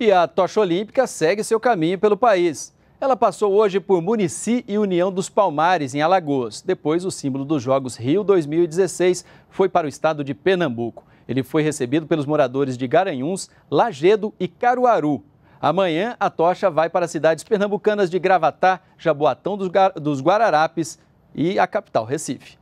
E a tocha olímpica segue seu caminho pelo país. Ela passou hoje por Munici e União dos Palmares, em Alagoas. Depois, o símbolo dos Jogos Rio 2016 foi para o estado de Pernambuco. Ele foi recebido pelos moradores de Garanhuns, Lagedo e Caruaru. Amanhã, a tocha vai para as cidades pernambucanas de Gravatá, Jaboatão dos, Guararapes e a capital, Recife.